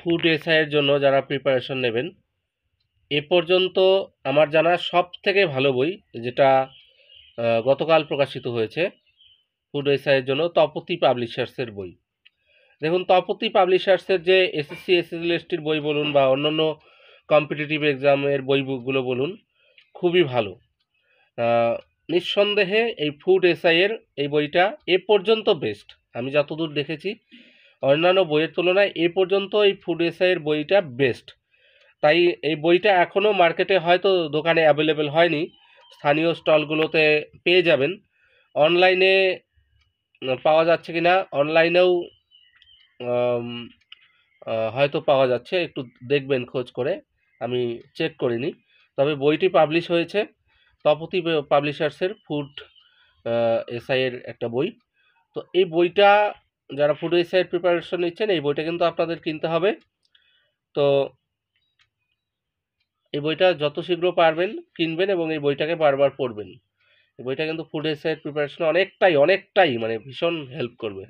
food এসআইয়ের জন্য যারা প্রিপারেশন নেবেন এ পর্যন্ত আমার জানা সব থেকে ভালো বই যেটা গতকাল প্রকাশিত হয়েছে ফুড এসআইয়ের জন্য তপতি পাবলিশার্সের বই দেখুন তপতি পাবলিশার্সের যে এসএসসি এসএসএলএসটির বই বলুন বা অন্যান্য কম্পিটিটিভ এক্সামের বইগুলো বলুন খুবই ভালো নিঃসন্দেহে এই ফুড এসআইয়ের এই বইটা এ পর্যন্ত বেস্ট আমি যতদূর দেখেছি অন্যান্য বইয়ের তুলনায় এ পর্যন্ত এই ফুড এসআইয়ের বইটা বেস্ট তাই এই বইটা এখনও মার্কেটে হয়তো দোকানে অ্যাভেলেবেল হয়নি স্থানীয় স্টলগুলোতে পেয়ে যাবেন অনলাইনে পাওয়া যাচ্ছে কি না অনলাইনেও হয়তো পাওয়া যাচ্ছে একটু দেখবেন খোঁজ করে আমি চেক করিনি তবে বইটি পাবলিশ হয়েছে তপতি পাবলিশার্সের ফুড এসআইয়ের একটা বই তো এই বইটা যারা ফুড ওয়েবসাইট প্রিপারেশন নিচ্ছেন এই বইটা কিন্তু আপনাদের কিনতে হবে তো এই বইটা যত শীঘ্র পারবেন কিনবেন এবং এই বইটাকে বারবার পড়বেন এই বইটা কিন্তু ফুড ওয়েবসাইট প্রিপারেশনে অনেকটাই অনেকটাই মানে ভীষণ হেল্প করবে